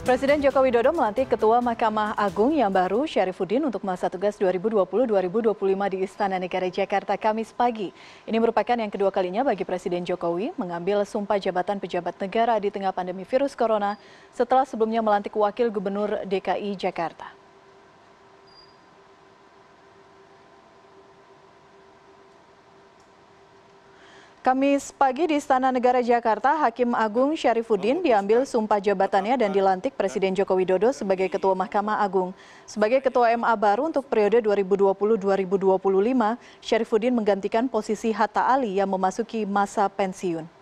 Presiden Joko Widodo melantik Ketua Mahkamah Agung yang baru Syarifuddin untuk masa tugas 2020-2025 di Istana Negara Jakarta Kamis pagi. Ini merupakan yang kedua kalinya bagi Presiden Jokowi mengambil sumpah jabatan pejabat negara di tengah pandemi virus corona setelah sebelumnya melantik Wakil Gubernur DKI Jakarta. Kamis pagi di Istana Negara Jakarta, Hakim Agung Syarifuddin oh, diambil sumpah jabatannya dan dilantik Presiden Joko Widodo sebagai Ketua Mahkamah Agung. Sebagai Ketua MA baru untuk periode 2020-2025, Syarifuddin menggantikan posisi Hatta Ali yang memasuki masa pensiun.